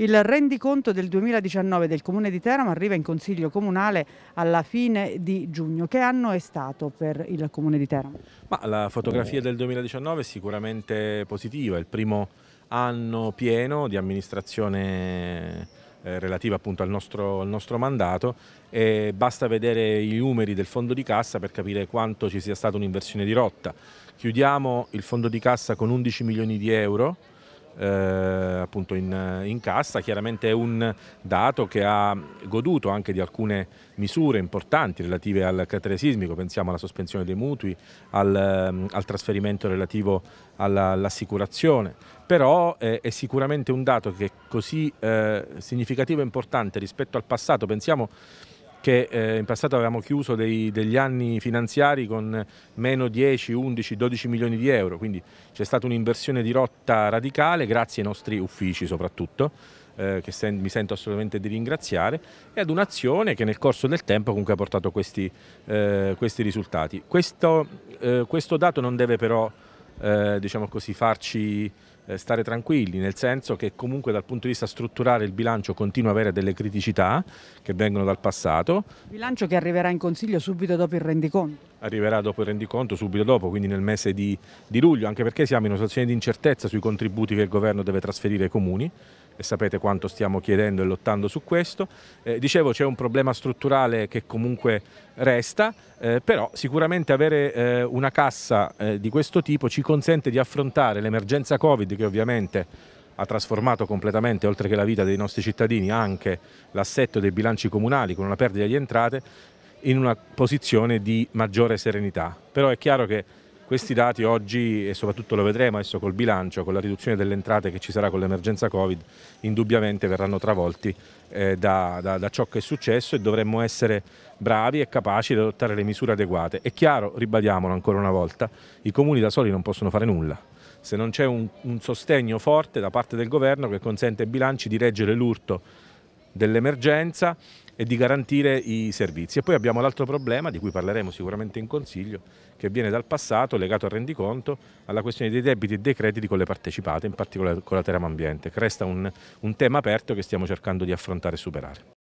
Il rendiconto del 2019 del Comune di Teramo arriva in Consiglio Comunale alla fine di giugno. Che anno è stato per il Comune di Teramo? Ma la fotografia del 2019 è sicuramente positiva, è il primo anno pieno di amministrazione eh, relativa appunto al nostro, al nostro mandato e basta vedere i numeri del fondo di cassa per capire quanto ci sia stata un'inversione di rotta. Chiudiamo il fondo di cassa con 11 milioni di euro eh, appunto in, in, cassa, chiaramente è un dato che ha goduto anche di alcune misure importanti relative al cratere sismico, pensiamo alla sospensione dei mutui, al, ehm, al trasferimento relativo all'assicurazione, però eh, è sicuramente un dato che è così eh, significativo e importante rispetto al passato, pensiamo che eh, in passato avevamo chiuso dei, degli anni finanziari con meno 10, 11, 12 milioni di euro, quindi c'è stata un'inversione di rotta radicale grazie ai nostri uffici soprattutto, eh, che sen mi sento assolutamente di ringraziare, e ad un'azione che nel corso del tempo comunque ha portato questi, eh, questi risultati. Questo, eh, questo, dato non deve però eh, diciamo così, farci eh, stare tranquilli, nel senso che comunque dal punto di vista strutturale il bilancio continua ad avere delle criticità che vengono dal passato. Il bilancio che arriverà in Consiglio subito dopo il rendiconto. Arriverà dopo il rendiconto, subito dopo, quindi nel mese di, di luglio, anche perché siamo in una situazione di incertezza sui contributi che il governo deve trasferire ai comuni e sapete quanto stiamo chiedendo e lottando su questo. Eh, dicevo c'è un problema strutturale che comunque resta, eh, però sicuramente avere eh, una cassa eh, di questo tipo ci consente di affrontare l'emergenza Covid che ovviamente ha trasformato completamente, oltre che la vita dei nostri cittadini, anche l'assetto dei bilanci comunali con una perdita di entrate, in una posizione di maggiore serenità. Però è chiaro che questi dati oggi, e soprattutto lo vedremo adesso col bilancio, con la riduzione delle entrate che ci sarà con l'emergenza Covid, indubbiamente verranno travolti eh, da, da, da, ciò che è successo e dovremmo essere bravi e capaci di adottare le misure adeguate. È chiaro, ribadiamolo ancora una volta, i comuni da soli non possono fare nulla. Se non c'è un, un sostegno forte da parte del governo che consente ai bilanci di reggere l'urto dell'emergenza e di garantire i servizi. E poi abbiamo l'altro problema, di cui parleremo sicuramente in Consiglio, che viene dal passato, legato al rendiconto, alla questione dei debiti e dei crediti con le partecipate, in particolare con la Teram Ambiente, che resta un, un tema aperto che stiamo cercando di affrontare e superare.